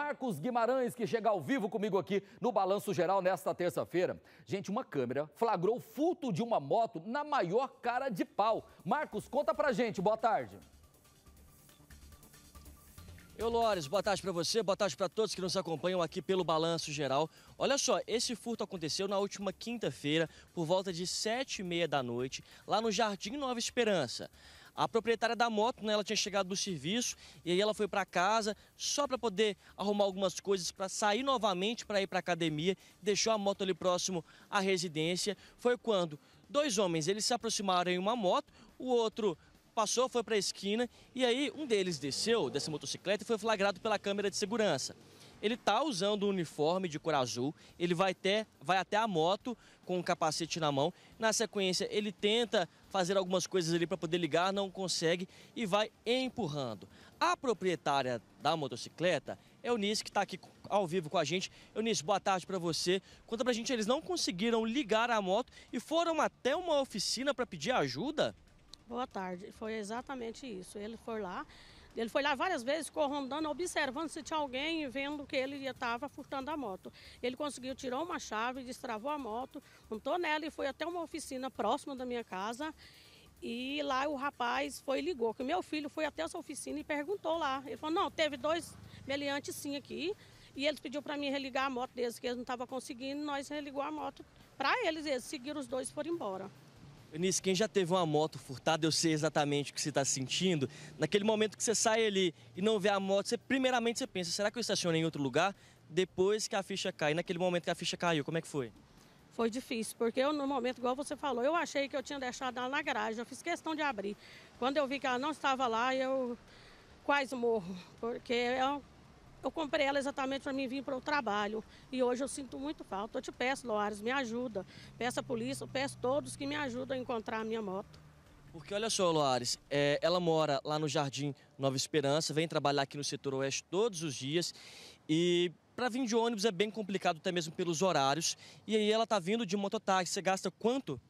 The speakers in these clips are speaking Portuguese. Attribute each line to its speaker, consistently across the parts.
Speaker 1: Marcos Guimarães, que chega ao vivo comigo aqui no Balanço Geral nesta terça-feira. Gente, uma câmera flagrou o furto de uma moto na maior cara de pau. Marcos, conta pra gente. Boa tarde.
Speaker 2: Eu, Lores, boa tarde para você, boa tarde para todos que nos acompanham aqui pelo Balanço Geral. Olha só, esse furto aconteceu na última quinta-feira, por volta de sete e meia da noite, lá no Jardim Nova Esperança. A proprietária da moto, né, ela tinha chegado do serviço e aí ela foi para casa só para poder arrumar algumas coisas para sair novamente para ir para academia, deixou a moto ali próximo à residência. Foi quando dois homens, eles se aproximaram em uma moto, o outro passou, foi para a esquina e aí um deles desceu dessa motocicleta e foi flagrado pela câmera de segurança. Ele está usando o um uniforme de cor azul, ele vai, ter, vai até a moto com o capacete na mão. Na sequência, ele tenta fazer algumas coisas ali para poder ligar, não consegue e vai empurrando. A proprietária da motocicleta, Eunice, que está aqui ao vivo com a gente. Eunice, boa tarde para você. Conta para a gente, eles não conseguiram ligar a moto e foram até uma oficina para pedir ajuda?
Speaker 3: Boa tarde, foi exatamente isso. Ele foi lá, ele foi lá várias vezes, ficou rondando, observando se tinha alguém e vendo que ele estava furtando a moto. Ele conseguiu, tirou uma chave, destravou a moto, montou nela e foi até uma oficina próxima da minha casa. E lá o rapaz foi ligou, que meu filho foi até essa oficina e perguntou lá. Ele falou, não, teve dois meliantes sim aqui. E eles pediu para mim religar a moto deles, que eles não estavam conseguindo, nós religou a moto para eles, eles seguiram os dois e foram embora.
Speaker 2: Eunice, quem já teve uma moto furtada, eu sei exatamente o que você está sentindo. Naquele momento que você sai ali e não vê a moto, você, primeiramente você pensa, será que eu estacionei em outro lugar? Depois que a ficha cai, naquele momento que a ficha caiu, como é que foi?
Speaker 3: Foi difícil, porque eu no momento, igual você falou, eu achei que eu tinha deixado ela na garagem, eu fiz questão de abrir. Quando eu vi que ela não estava lá, eu quase morro, porque é um eu comprei ela exatamente para mim vir para o trabalho. E hoje eu sinto muito falta. Eu te peço, Loares, me ajuda. Peço a polícia, eu peço todos que me ajudam a encontrar a minha moto.
Speaker 2: Porque olha só, Loares, é, ela mora lá no Jardim Nova Esperança, vem trabalhar aqui no setor oeste todos os dias e para vir de ônibus é bem complicado até mesmo pelos horários. E aí ela tá vindo de mototáxi, você gasta quanto?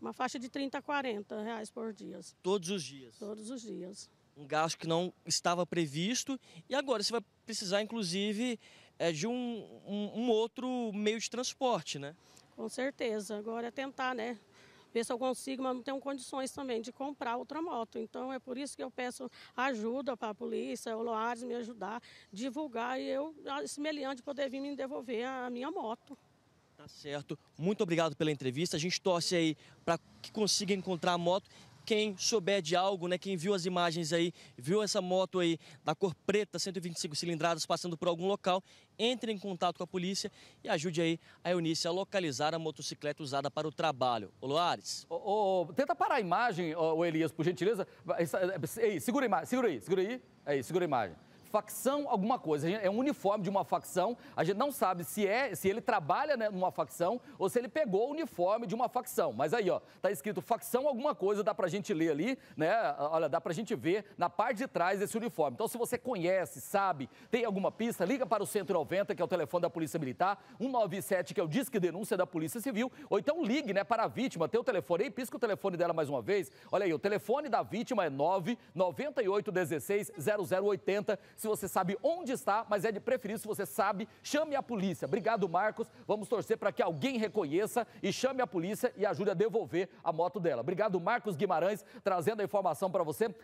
Speaker 3: Uma faixa de 30 a 40 reais por dia. Todos os dias? Todos os dias
Speaker 2: um gasto que não estava previsto e agora você vai precisar, inclusive, é, de um, um, um, outro meio de transporte, né?
Speaker 3: Com certeza. Agora é tentar, né? Ver se eu consigo, mas não tenho condições também de comprar outra moto. Então é por isso que eu peço ajuda para a polícia, o Loares me ajudar, divulgar e eu, ah, esse poder vir me devolver a minha moto.
Speaker 2: Tá certo. Muito obrigado pela entrevista. A gente torce aí para que consiga encontrar a moto quem souber de algo, né, quem viu as imagens aí, viu essa moto aí da cor preta, 125 cilindradas, passando por algum local, entre em contato com a polícia e ajude aí a Eunice a localizar a motocicleta usada para o trabalho. Ô Luares. Ô,
Speaker 1: ô, tenta parar a imagem, ô Elias, por gentileza. Ei, segura a imagem, segura aí, segura aí. Aí, segura a imagem facção alguma coisa. É um uniforme de uma facção. A gente não sabe se é, se ele trabalha né, numa facção ou se ele pegou o uniforme de uma facção. Mas aí, ó, tá escrito facção alguma coisa, dá pra gente ler ali, né? Olha, dá pra gente ver na parte de trás desse uniforme. Então, se você conhece, sabe, tem alguma pista, liga para o 190, que é o telefone da Polícia Militar, 197, que é o Disque Denúncia da Polícia Civil, ou então ligue, né, para a vítima, tem o telefone aí, pisca o telefone dela mais uma vez. Olha aí, o telefone da vítima é 998 16 0080 se você sabe onde está, mas é de preferir se você sabe, chame a polícia. Obrigado, Marcos. Vamos torcer para que alguém reconheça e chame a polícia e ajude a devolver a moto dela. Obrigado, Marcos Guimarães, trazendo a informação para você.